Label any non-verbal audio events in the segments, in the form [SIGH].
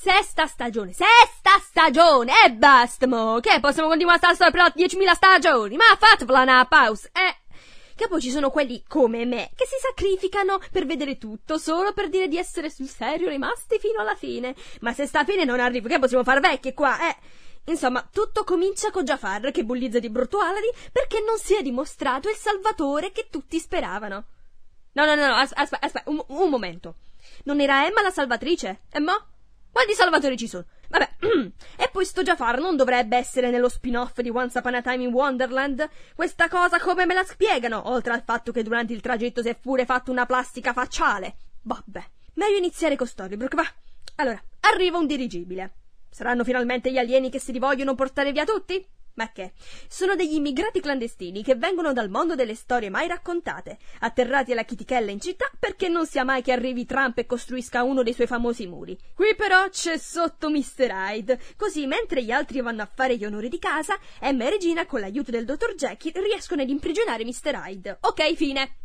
Sesta stagione, sesta stagione, e basta mo, che possiamo continuare a stare solo per 10.000 stagioni, ma fatevi una pausa, eh. Che poi ci sono quelli come me, che si sacrificano per vedere tutto, solo per dire di essere sul serio rimasti fino alla fine. Ma se sta fine non arrivo, che possiamo far vecchie qua, eh. Insomma, tutto comincia con Jafar che bullizza di brutto Aladi perché non si è dimostrato il salvatore che tutti speravano. No, no, no, aspetta, aspetta, un, un momento. Non era Emma la salvatrice? E mo'? Quanti salvatori ci sono? Vabbè. [CLEARS THROAT] e poi sto Jafar non dovrebbe essere nello spin-off di Once Upon a Time in Wonderland? Questa cosa come me la spiegano? Oltre al fatto che durante il tragitto si è pure fatto una plastica facciale. Vabbè. Meglio iniziare con Storybrooke, va. Allora, arriva un dirigibile. Saranno finalmente gli alieni che si rivogliono portare via tutti? Ma che? Sono degli immigrati clandestini che vengono dal mondo delle storie mai raccontate, atterrati alla chitichella in città perché non sia mai che arrivi Trump e costruisca uno dei suoi famosi muri. Qui però c'è sotto Mr. Hyde, così mentre gli altri vanno a fare gli onori di casa, Emma e Regina, con l'aiuto del dottor Jekyll, riescono ad imprigionare Mr. Hyde. Ok, fine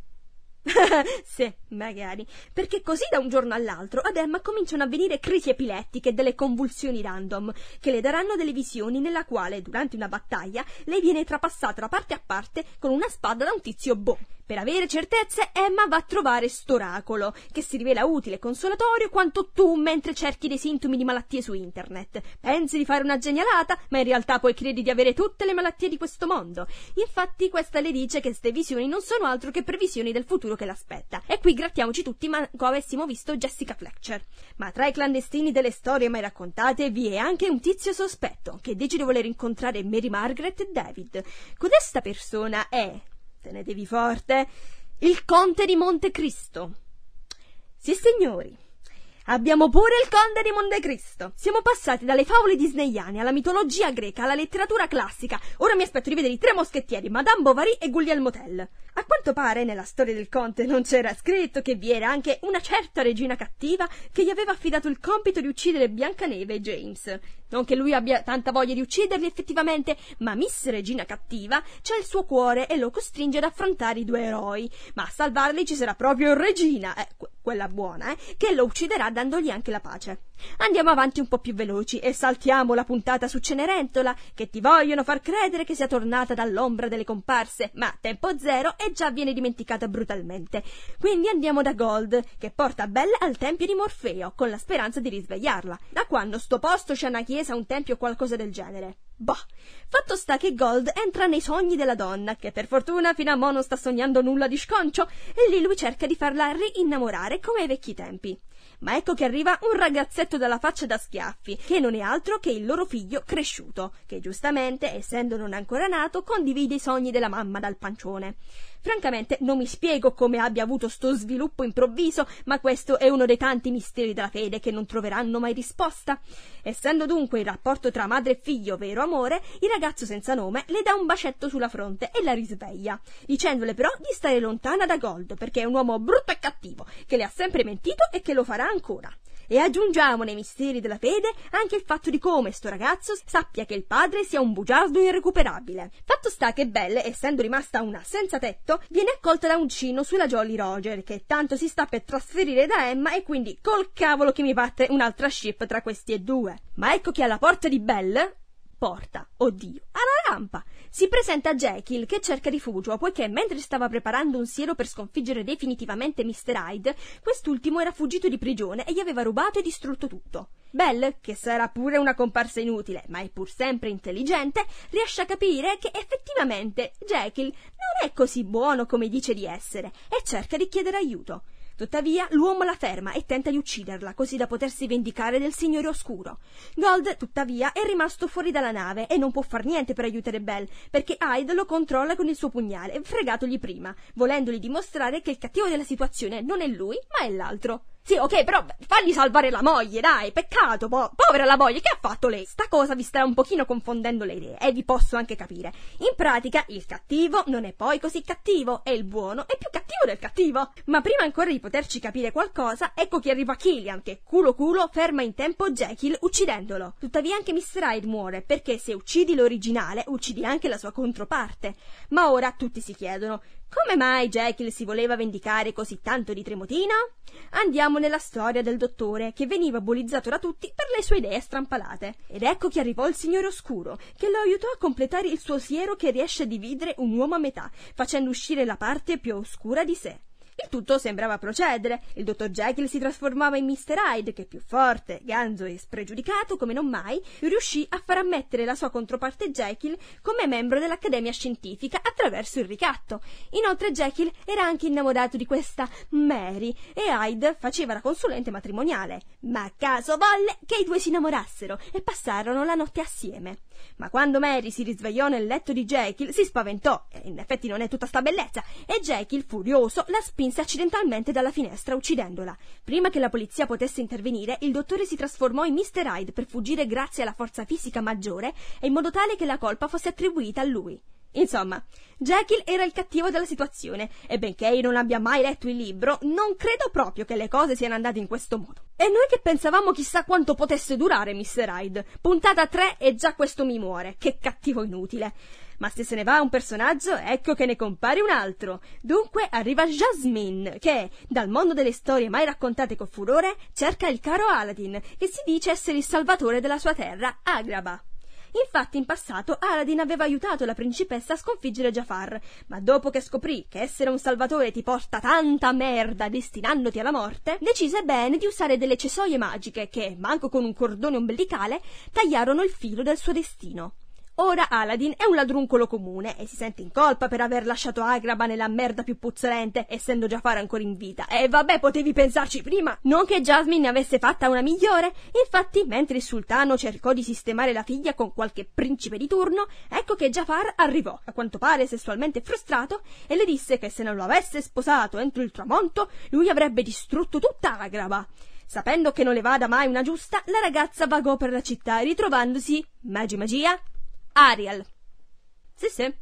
sì, [LAUGHS] magari. Perché così da un giorno all'altro ad Emma cominciano a venire crisi epilettiche e delle convulsioni random, che le daranno delle visioni nella quale, durante una battaglia, lei viene trapassata da parte a parte con una spada da un tizio boh. Per avere certezze, Emma va a trovare Storacolo, che si rivela utile e consolatorio quanto tu mentre cerchi dei sintomi di malattie su internet. Pensi di fare una genialata, ma in realtà poi credi di avere tutte le malattie di questo mondo. Infatti, questa le dice che queste visioni non sono altro che previsioni del futuro che l'aspetta. E qui grattiamoci tutti manco avessimo visto Jessica Fletcher. Ma tra i clandestini delle storie mai raccontate vi è anche un tizio sospetto, che dice di voler incontrare Mary Margaret e David. Codesta persona è, tenetevi forte, il conte di Montecristo. Sì, signori, Abbiamo pure il Conte di Montecristo. Siamo passati dalle favole disneyane alla mitologia greca, alla letteratura classica. Ora mi aspetto di vedere i tre moschettieri, Madame Bovary e Guglielmo Tell. A quanto pare, nella storia del conte non c'era scritto che vi era anche una certa regina cattiva che gli aveva affidato il compito di uccidere Biancaneve e James. Non che lui abbia tanta voglia di ucciderli effettivamente, ma Miss Regina Cattiva c'ha il suo cuore e lo costringe ad affrontare i due eroi. Ma a salvarli ci sarà proprio Regina, eh, quella buona, eh, che lo ucciderà dandogli anche la pace. Andiamo avanti un po' più veloci e saltiamo la puntata su Cenerentola, che ti vogliono far credere che sia tornata dall'ombra delle comparse, ma tempo zero e già viene dimenticata brutalmente. Quindi andiamo da Gold, che porta Bella al tempio di Morfeo, con la speranza di risvegliarla. Da quando sto posto c'è una chiesa, un tempio o qualcosa del genere? Boh, fatto sta che Gold entra nei sogni della donna, che per fortuna fino a mo non sta sognando nulla di sconcio, e lì lui cerca di farla rinnamorare come ai vecchi tempi ma ecco che arriva un ragazzetto dalla faccia da schiaffi, che non è altro che il loro figlio cresciuto, che giustamente, essendo non ancora nato, condivide i sogni della mamma dal pancione. Francamente non mi spiego come abbia avuto sto sviluppo improvviso, ma questo è uno dei tanti misteri della fede che non troveranno mai risposta. Essendo dunque il rapporto tra madre e figlio vero amore, il ragazzo senza nome le dà un bacetto sulla fronte e la risveglia, dicendole però di stare lontana da Gold perché è un uomo brutto e cattivo, che le ha sempre mentito e che lo farà ancora. E aggiungiamo nei misteri della fede anche il fatto di come sto ragazzo sappia che il padre sia un bugiardo irrecuperabile. Fatto sta che Belle, essendo rimasta una senza tetto, viene accolta da un cino sulla Jolly Roger, che tanto si sta per trasferire da Emma e quindi col cavolo che mi batte un'altra ship tra questi e due. Ma ecco che alla porta di Belle porta, oddio, alla rampa, si presenta Jekyll che cerca rifugio, poiché mentre stava preparando un siero per sconfiggere definitivamente Mr. Hyde, quest'ultimo era fuggito di prigione e gli aveva rubato e distrutto tutto. Belle, che sarà pure una comparsa inutile, ma è pur sempre intelligente, riesce a capire che effettivamente Jekyll non è così buono come dice di essere e cerca di chiedere aiuto. Tuttavia, l'uomo la ferma e tenta di ucciderla, così da potersi vendicare del Signore Oscuro. Gold, tuttavia, è rimasto fuori dalla nave e non può far niente per aiutare Bell, perché Hyde lo controlla con il suo pugnale, fregatogli prima, volendogli dimostrare che il cattivo della situazione non è lui, ma è l'altro. Sì, ok, però fagli salvare la moglie, dai, peccato, po- povera la moglie, che ha fatto lei? Sta cosa vi sta un pochino confondendo le idee, e eh, vi posso anche capire. In pratica, il cattivo non è poi così cattivo, e il buono è più cattivo del cattivo. Ma prima ancora di poterci capire qualcosa, ecco che arriva Killian, che culo culo ferma in tempo Jekyll uccidendolo. Tuttavia anche Mr. Hyde muore, perché se uccidi l'originale, uccidi anche la sua controparte. Ma ora tutti si chiedono, come mai Jekyll si voleva vendicare così tanto di Tremotina? Andiamo nella storia del dottore, che veniva bullizzato da tutti per le sue idee strampalate. Ed ecco che arrivò il Signore Oscuro, che lo aiutò a completare il suo siero che riesce a dividere un uomo a metà, facendo uscire la parte più oscura di sé. Il tutto sembrava procedere. Il dottor Jekyll si trasformava in Mr. Hyde, che più forte, ganzo e spregiudicato come non mai, riuscì a far ammettere la sua controparte Jekyll come membro dell'Accademia Scientifica attraverso il ricatto. Inoltre Jekyll era anche innamorato di questa Mary e Hyde faceva la consulente matrimoniale. Ma caso volle che i due si innamorassero e passarono la notte assieme. Ma quando Mary si risvegliò nel letto di Jekyll, si spaventò, in effetti non è tutta sta bellezza, e Jekyll, furioso, la spinse accidentalmente dalla finestra, uccidendola. Prima che la polizia potesse intervenire, il dottore si trasformò in Mr. Hyde per fuggire grazie alla forza fisica maggiore e in modo tale che la colpa fosse attribuita a lui. Insomma, Jekyll era il cattivo della situazione e benché io non abbia mai letto il libro, non credo proprio che le cose siano andate in questo modo. E noi che pensavamo chissà quanto potesse durare Mr. Hyde. Puntata 3 e già questo mi muore. Che cattivo inutile. Ma se se ne va un personaggio, ecco che ne compare un altro. Dunque arriva Jasmine, che, dal mondo delle storie mai raccontate con furore, cerca il caro Aladdin, che si dice essere il salvatore della sua terra, Agraba. Infatti in passato Aladdin aveva aiutato la principessa a sconfiggere Jafar, ma dopo che scoprì che essere un salvatore ti porta tanta merda destinandoti alla morte, decise bene di usare delle cesoie magiche che, manco con un cordone ombelicale, tagliarono il filo del suo destino. Ora Aladdin è un ladruncolo comune e si sente in colpa per aver lasciato Agraba nella merda più puzzolente, essendo Jafar ancora in vita. E vabbè, potevi pensarci prima! Non che Jasmine ne avesse fatta una migliore! Infatti, mentre il sultano cercò di sistemare la figlia con qualche principe di turno, ecco che Jafar arrivò, a quanto pare sessualmente frustrato, e le disse che se non lo avesse sposato entro il tramonto, lui avrebbe distrutto tutta Agraba. Sapendo che non le vada mai una giusta, la ragazza vagò per la città ritrovandosi, magia magia, Ariel. Sì, sì.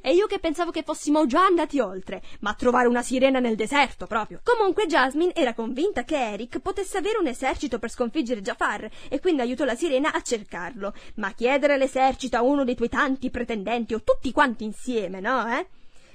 E io che pensavo che fossimo già andati oltre, ma trovare una sirena nel deserto proprio. Comunque Jasmine era convinta che Eric potesse avere un esercito per sconfiggere Jafar e quindi aiutò la sirena a cercarlo. Ma chiedere l'esercito a uno dei tuoi tanti pretendenti o tutti quanti insieme, no, eh?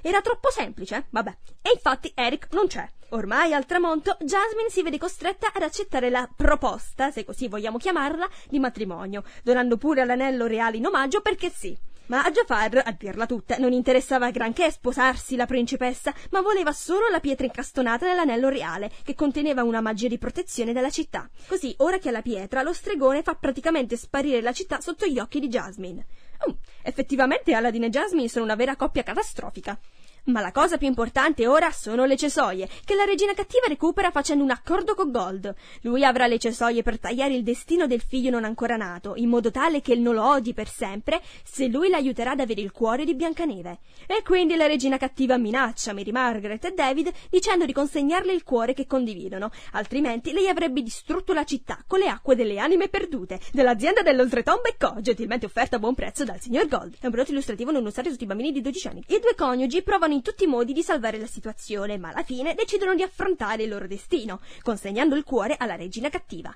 Era troppo semplice, vabbè. E infatti Eric non c'è. Ormai al tramonto, Jasmine si vede costretta ad accettare la proposta, se così vogliamo chiamarla, di matrimonio, donando pure l'anello reale in omaggio perché sì. Ma a Jafar, a dirla tutta, non interessava granché sposarsi la principessa, ma voleva solo la pietra incastonata nell'anello reale, che conteneva una magia di protezione della città. Così, ora che ha la pietra, lo stregone fa praticamente sparire la città sotto gli occhi di Jasmine. Oh, effettivamente Aladdin e Jasmine sono una vera coppia catastrofica. Ma la cosa più importante ora sono le cesoie, che la regina cattiva recupera facendo un accordo con Gold. Lui avrà le cesoie per tagliare il destino del figlio non ancora nato, in modo tale che non lo odi per sempre, se lui l'aiuterà ad avere il cuore di Biancaneve. E quindi la regina cattiva minaccia Mary Margaret e David dicendo di consegnarle il cuore che condividono, altrimenti lei avrebbe distrutto la città con le acque delle anime perdute, dell'azienda dell'oltretomba e co, gentilmente offerta a buon prezzo dal signor Gold. È un prodotto illustrativo non usato tutti i bambini di 12 anni. I due coniugi provano in tutti i modi di salvare la situazione, ma alla fine decidono di affrontare il loro destino, consegnando il cuore alla regina cattiva.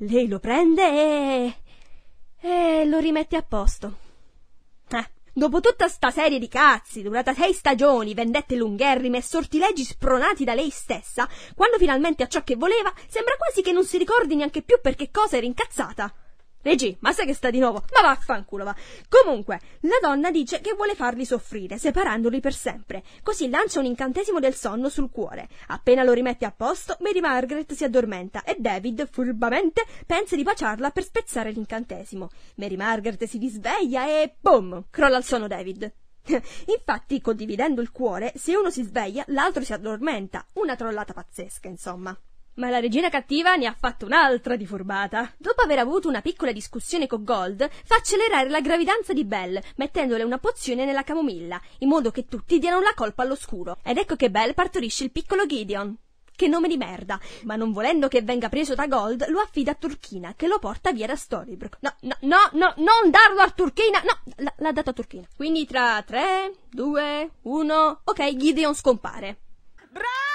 Lei lo prende e... e lo rimette a posto. Eh, Dopo tutta sta serie di cazzi, durata sei stagioni, vendette lungherrime e sortileggi spronati da lei stessa, quando finalmente ha ciò che voleva, sembra quasi che non si ricordi neanche più per che cosa era incazzata. Regi, ma sai che sta di nuovo? Ma vaffanculo va. Comunque, la donna dice che vuole farli soffrire, separandoli per sempre. Così lancia un incantesimo del sonno sul cuore. Appena lo rimette a posto, Mary Margaret si addormenta e David, furbamente, pensa di baciarla per spezzare l'incantesimo. Mary Margaret si risveglia e boom! Crolla il sonno David. [LAUGHS] Infatti, condividendo il cuore, se uno si sveglia, l'altro si addormenta. Una trollata pazzesca, insomma. Ma la regina cattiva ne ha fatto un'altra di furbata. Dopo aver avuto una piccola discussione con Gold, fa accelerare la gravidanza di Belle, mettendole una pozione nella camomilla, in modo che tutti diano la colpa all'oscuro. Ed ecco che Belle partorisce il piccolo Gideon. Che nome di merda! Ma non volendo che venga preso da Gold, lo affida a Turchina, che lo porta via da Storybrook. No, no, no, no, non darlo a Turchina! No, l- l'ha dato a Turchina. Quindi tra 3, 2, 1... Ok, Gideon scompare. Bravo!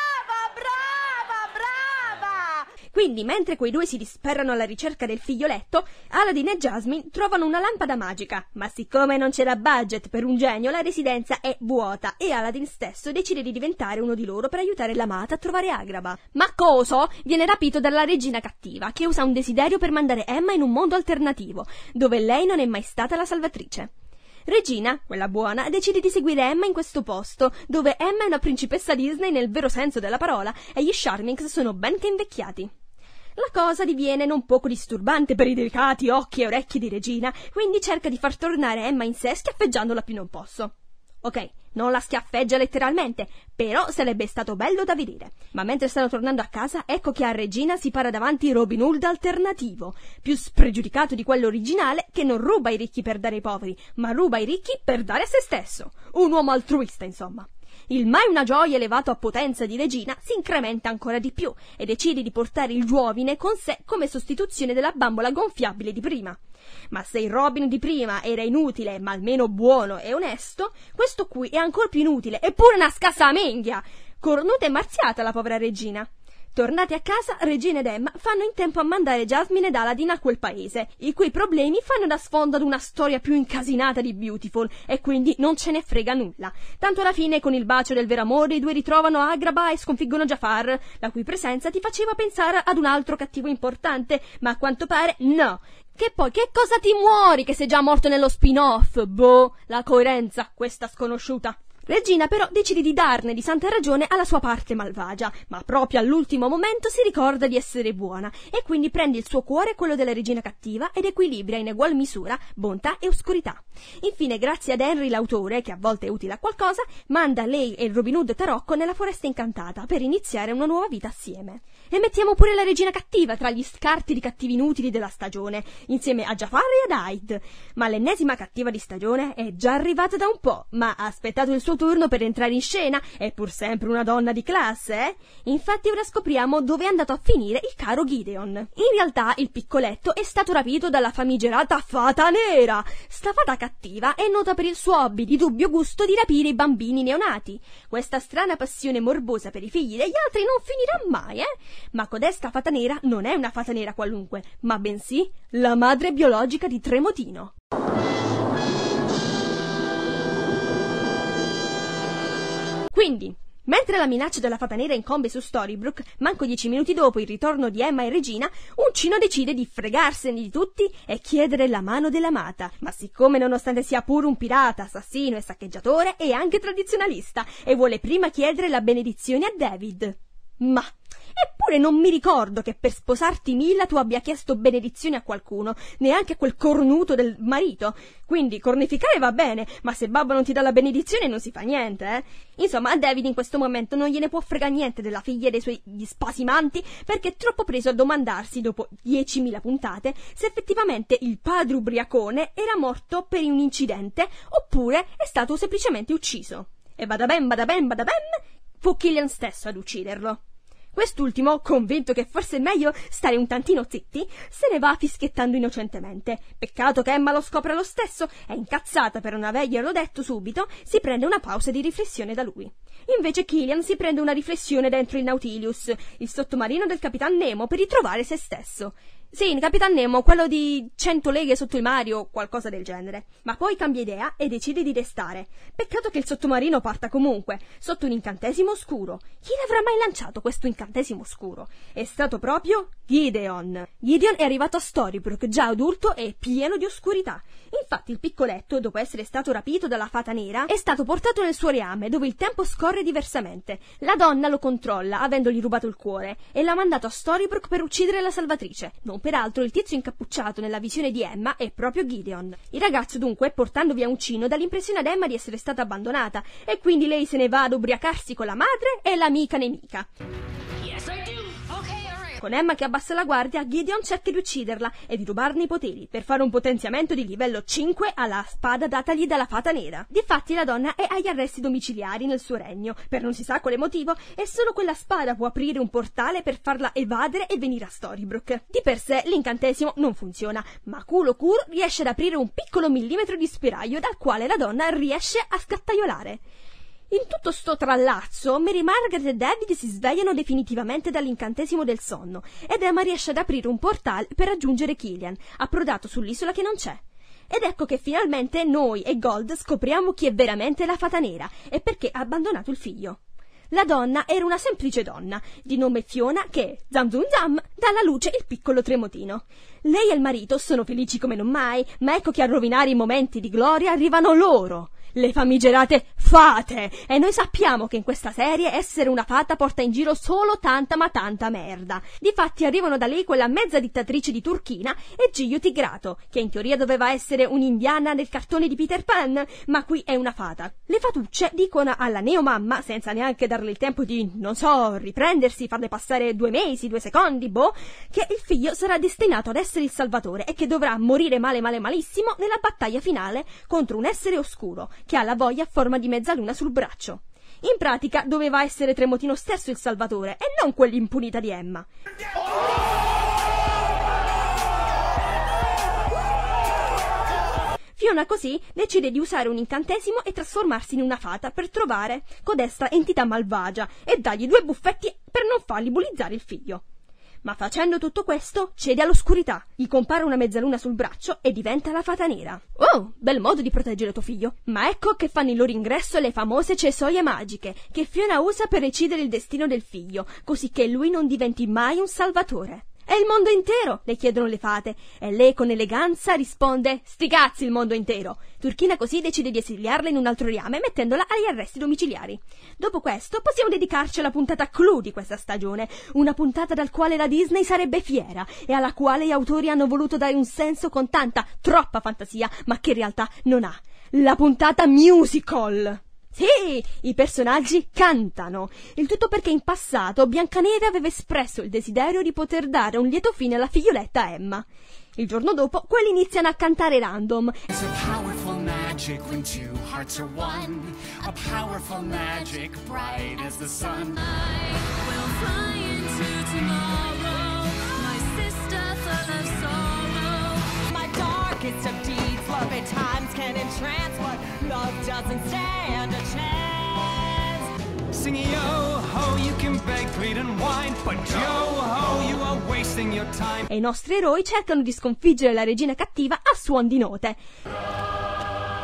Quindi, mentre quei due si disperano alla ricerca del figlioletto, Aladdin e Jasmine trovano una lampada magica, ma siccome non c'era budget per un genio, la residenza è vuota e Aladdin stesso decide di diventare uno di loro per aiutare l'amata a trovare Agraba. Ma Coso viene rapito dalla regina cattiva, che usa un desiderio per mandare Emma in un mondo alternativo, dove lei non è mai stata la salvatrice. Regina, quella buona, decide di seguire Emma in questo posto, dove Emma è una principessa Disney nel vero senso della parola e gli Charmings sono ben che invecchiati. La cosa diviene non poco disturbante per i delicati occhi e orecchie di Regina, quindi cerca di far tornare Emma in sé schiaffeggiandola più non posso. Ok, non la schiaffeggia letteralmente, però sarebbe stato bello da vedere. Ma mentre stanno tornando a casa, ecco che a Regina si para davanti Robin Hood alternativo, più spregiudicato di quello originale, che non ruba i ricchi per dare ai poveri, ma ruba i ricchi per dare a se stesso. Un uomo altruista, insomma il mai una gioia elevato a potenza di regina si incrementa ancora di più e decide di portare il giovine con sé come sostituzione della bambola gonfiabile di prima. Ma se il Robin di prima era inutile, ma almeno buono e onesto, questo qui è ancora più inutile, eppure una scassamenghia! Cornuta e marziata la povera regina. Tornati a casa, Regina ed Emma fanno in tempo a mandare Jasmine ed Aladdin a quel paese, i cui problemi fanno da sfondo ad una storia più incasinata di Beautiful e quindi non ce ne frega nulla. Tanto alla fine, con il bacio del vero amore, i due ritrovano Agraba e sconfiggono Jafar, la cui presenza ti faceva pensare ad un altro cattivo importante, ma a quanto pare no. Che poi, che cosa ti muori che sei già morto nello spin-off? Boh, la coerenza, questa sconosciuta. Regina però decide di darne di santa ragione alla sua parte malvagia, ma proprio all'ultimo momento si ricorda di essere buona e quindi prende il suo cuore e quello della regina cattiva ed equilibra in egual misura bontà e oscurità. Infine, grazie ad Henry l'autore, che a volte è utile a qualcosa, manda lei e il Robin Hood Tarocco nella foresta incantata per iniziare una nuova vita assieme. E mettiamo pure la regina cattiva tra gli scarti di cattivi inutili della stagione, insieme a Jafar e ad Hyde. Ma l'ennesima cattiva di stagione è già arrivata da un po', ma ha aspettato il suo suo turno per entrare in scena è pur sempre una donna di classe, eh? Infatti ora scopriamo dove è andato a finire il caro Gideon. In realtà il piccoletto è stato rapito dalla famigerata fata nera. Sta fata cattiva è nota per il suo hobby di dubbio gusto di rapire i bambini neonati. Questa strana passione morbosa per i figli degli altri non finirà mai, eh? Ma codesta fata nera non è una fata nera qualunque, ma bensì la madre biologica di Tremotino. Quindi, mentre la minaccia della fata nera incombe su Storybrooke, manco dieci minuti dopo il ritorno di Emma e Regina, Uncino decide di fregarsene di tutti e chiedere la mano dell'amata. Ma siccome nonostante sia pure un pirata, assassino e saccheggiatore, è anche tradizionalista e vuole prima chiedere la benedizione a David. Ma Eppure non mi ricordo che per sposarti Mila tu abbia chiesto benedizione a qualcuno, neanche a quel cornuto del marito. Quindi cornificare va bene, ma se babbo non ti dà la benedizione non si fa niente, eh? Insomma, a David in questo momento non gliene può frega niente della figlia e dei suoi spasimanti, perché è troppo preso a domandarsi, dopo 10.000 puntate, se effettivamente il padre ubriacone era morto per un incidente oppure è stato semplicemente ucciso. E ben, ben, badabem, ben, fu Killian stesso ad ucciderlo. Quest'ultimo, convinto che forse è meglio stare un tantino zitti, se ne va fischiettando innocentemente. Peccato che Emma lo scopra lo stesso, e, incazzata per non averglielo detto subito, si prende una pausa di riflessione da lui. Invece Killian si prende una riflessione dentro il Nautilus, il sottomarino del capitan Nemo, per ritrovare se stesso. Sì, Capitan Nemo, quello di 100 leghe sotto il mare o qualcosa del genere. Ma poi cambia idea e decide di restare. Peccato che il sottomarino parta comunque, sotto un incantesimo oscuro. Chi l'avrà mai lanciato questo incantesimo oscuro? È stato proprio Gideon. Gideon è arrivato a Storybrook, già adulto e pieno di oscurità. Infatti il piccoletto, dopo essere stato rapito dalla fata nera, è stato portato nel suo reame, dove il tempo scorre diversamente. La donna lo controlla, avendogli rubato il cuore, e l'ha mandato a Storybrook per uccidere la salvatrice. Non Peraltro il tizio incappucciato nella visione di Emma è proprio Gideon. Il ragazzo dunque, portando via Uncino, dà l'impressione ad Emma di essere stata abbandonata e quindi lei se ne va ad ubriacarsi con la madre e l'amica nemica. Con Emma che abbassa la guardia, Gideon cerca di ucciderla e di rubarne i poteri per fare un potenziamento di livello 5 alla spada datagli dalla fata nera. Difatti la donna è agli arresti domiciliari nel suo regno, per non si sa quale motivo, e solo quella spada può aprire un portale per farla evadere e venire a Storybrook. Di per sé l'incantesimo non funziona, ma Kulokur riesce ad aprire un piccolo millimetro di spiraglio dal quale la donna riesce a scattaiolare. In tutto sto trallazzo, Mary Margaret e David si svegliano definitivamente dall'incantesimo del sonno ed Emma riesce ad aprire un portale per raggiungere Killian, approdato sull'isola che non c'è. Ed ecco che finalmente noi e Gold scopriamo chi è veramente la fata nera e perché ha abbandonato il figlio. La donna era una semplice donna, di nome Fiona, che, zam zum zam, dà alla luce il piccolo Tremotino. Lei e il marito sono felici come non mai, ma ecco che a rovinare i momenti di gloria arrivano loro, le famigerate fate. E noi sappiamo che in questa serie essere una fata porta in giro solo tanta ma tanta merda. Difatti arrivano da lei quella mezza dittatrice di Turchina e Giglio Tigrato, che in teoria doveva essere un'indiana del cartone di Peter Pan, ma qui è una fata. Le fatucce dicono alla neomamma, senza neanche darle il tempo di, non so, riprendersi, farle passare due mesi, due secondi, boh, che il figlio sarà destinato ad essere il salvatore e che dovrà morire male male malissimo nella battaglia finale contro un essere oscuro che ha la boia a forma di mezzaluna sul braccio. In pratica doveva essere Tremotino stesso il salvatore e non quell'impunita di Emma. Fiona così decide di usare un incantesimo e trasformarsi in una fata per trovare codesta entità malvagia e dargli due buffetti per non fargli bullizzare il figlio. Ma facendo tutto questo, cede all'oscurità, gli compare una mezzaluna sul braccio e diventa la fata nera. Oh, bel modo di proteggere tuo figlio. Ma ecco che fanno il loro ingresso le famose cesoie magiche, che Fiona usa per decidere il destino del figlio, così che lui non diventi mai un salvatore. È il mondo intero, le chiedono le fate, e lei con eleganza risponde: Sti cazzi il mondo intero! Turchina così decide di esiliarla in un altro riame, mettendola agli arresti domiciliari. Dopo questo, possiamo dedicarci alla puntata clou di questa stagione, una puntata dal quale la Disney sarebbe fiera e alla quale gli autori hanno voluto dare un senso con tanta, troppa fantasia, ma che in realtà non ha. La puntata musical! Sì, i personaggi cantano. Il tutto perché in passato Biancaneve aveva espresso il desiderio di poter dare un lieto fine alla figlioletta Emma. Il giorno dopo, quelli iniziano a cantare random. It's a deed, fluffy times can entrance, but doesn't stand a chance. Singing yo ho, you can bake, plead and wine, but yo ho, you are wasting your time. E i nostri eroi cercano di sconfiggere la regina cattiva a suon di note.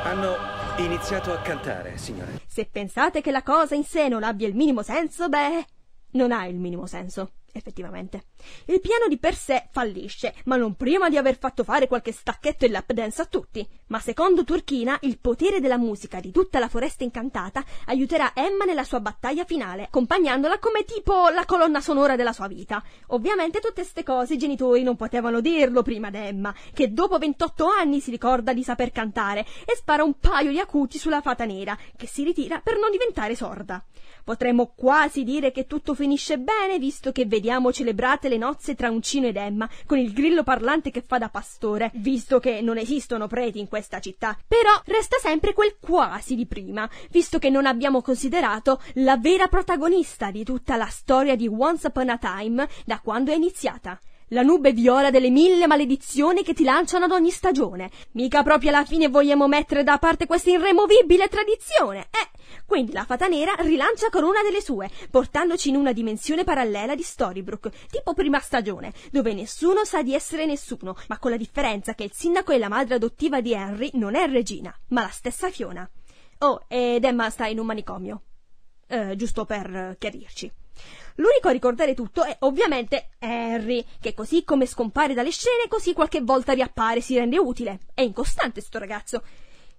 Hanno iniziato a cantare, signore. Se pensate che la cosa in sé non abbia il minimo senso, beh, non ha il minimo senso. Effettivamente. Il piano di per sé fallisce, ma non prima di aver fatto fare qualche stacchetto e lap dance a tutti. Ma secondo Turchina, il potere della musica di tutta la foresta incantata aiuterà Emma nella sua battaglia finale, accompagnandola come tipo la colonna sonora della sua vita. Ovviamente tutte ste cose i genitori non potevano dirlo prima ad Emma, che dopo 28 anni si ricorda di saper cantare e spara un paio di acuti sulla fata nera, che si ritira per non diventare sorda. Potremmo quasi dire che tutto finisce bene, visto che vediamo vediamo celebrate le nozze tra Uncino ed Emma, con il grillo parlante che fa da pastore, visto che non esistono preti in questa città. Però resta sempre quel quasi di prima, visto che non abbiamo considerato la vera protagonista di tutta la storia di Once Upon a Time da quando è iniziata la nube viola delle mille maledizioni che ti lanciano ad ogni stagione. Mica proprio alla fine vogliamo mettere da parte questa irremovibile tradizione, eh? Quindi la fata nera rilancia con una delle sue, portandoci in una dimensione parallela di Storybrook, tipo prima stagione, dove nessuno sa di essere nessuno, ma con la differenza che il sindaco e la madre adottiva di Henry non è regina, ma la stessa Fiona. Oh, ed Emma sta in un manicomio. Eh, giusto per chiarirci. L'unico a ricordare tutto è ovviamente Harry, che così come scompare dalle scene, così qualche volta riappare, e si rende utile. È incostante sto ragazzo.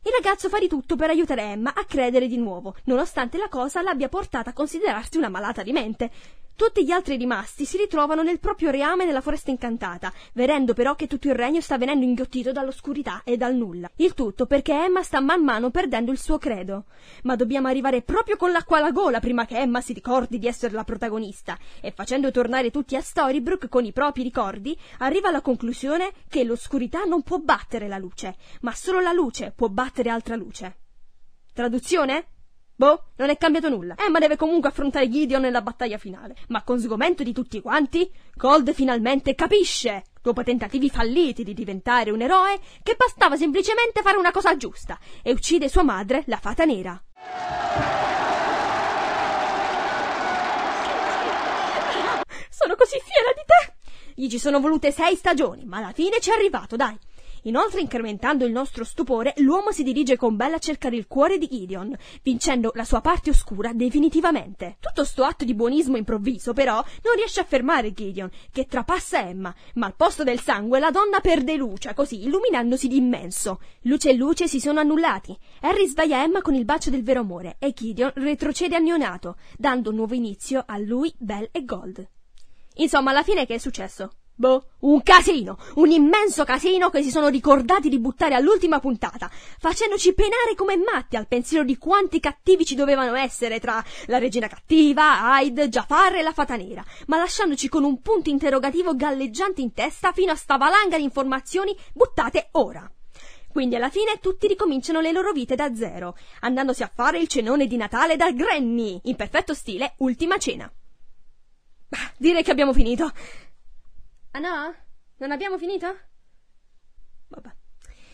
Il ragazzo fa di tutto per aiutare Emma a credere di nuovo, nonostante la cosa l'abbia portata a considerarsi una malata di mente. Tutti gli altri rimasti si ritrovano nel proprio reame nella foresta incantata, vedendo però che tutto il regno sta venendo inghiottito dall'oscurità e dal nulla. Il tutto perché Emma sta man mano perdendo il suo credo. Ma dobbiamo arrivare proprio con l'acqua alla gola prima che Emma si ricordi di essere la protagonista, e facendo tornare tutti a Storybrooke con i propri ricordi, arriva alla conclusione che l'oscurità non può battere la luce, ma solo la luce può battere altra luce. Traduzione? Boh, non è cambiato nulla. Emma eh, deve comunque affrontare Gideon nella battaglia finale. Ma con sgomento di tutti quanti, Cold finalmente capisce, dopo tentativi falliti di diventare un eroe, che bastava semplicemente fare una cosa giusta e uccide sua madre, la fata nera. Sono così fiera di te! Gli ci sono volute sei stagioni, ma alla fine ci è arrivato, dai! Inoltre, incrementando il nostro stupore, l'uomo si dirige con Bella a cercare il cuore di Gideon, vincendo la sua parte oscura definitivamente. Tutto sto atto di buonismo improvviso, però, non riesce a fermare Gideon, che trapassa Emma, ma al posto del sangue la donna perde luce, così illuminandosi di immenso. Luce e luce si sono annullati. Harry sbaglia Emma con il bacio del vero amore e Gideon retrocede neonato, dando un nuovo inizio a lui, Belle e Gold. Insomma, alla fine che è successo? Boh, un casino, un immenso casino che si sono ricordati di buttare all'ultima puntata, facendoci penare come matti al pensiero di quanti cattivi ci dovevano essere tra la regina cattiva, Hyde, Jafar e la fata nera, ma lasciandoci con un punto interrogativo galleggiante in testa fino a sta valanga di informazioni buttate ora. Quindi alla fine tutti ricominciano le loro vite da zero, andandosi a fare il cenone di Natale da Granny, in perfetto stile ultima cena. Bah, direi che abbiamo finito. Ah no? Non abbiamo finito? Vabbè.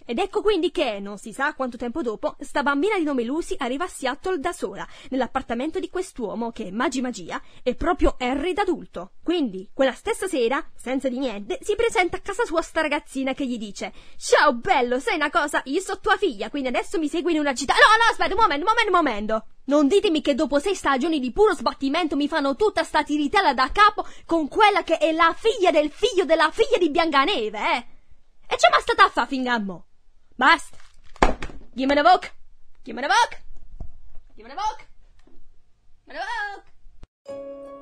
Ed ecco quindi che, non si sa quanto tempo dopo, sta bambina di nome Lucy arriva a Seattle da sola, nell'appartamento di quest'uomo che, magi magia, è proprio Harry d'adulto. Quindi, quella stessa sera, senza di niente, si presenta a casa sua sta ragazzina che gli dice «Ciao bello, sai una cosa? Io sono tua figlia, quindi adesso mi segui in una città...» No, no, aspetta, un momento, un momento, un momento! Non ditemi che dopo sei stagioni di puro sbattimento mi fanno tutta sta tiritella da capo con quella che è la figlia del figlio della figlia di Biancaneve, eh? E c'è ma stata a fa fin a mo? Basta! Gimmene voc! Gimmene voc! Gimmene voc! Gimmene voc!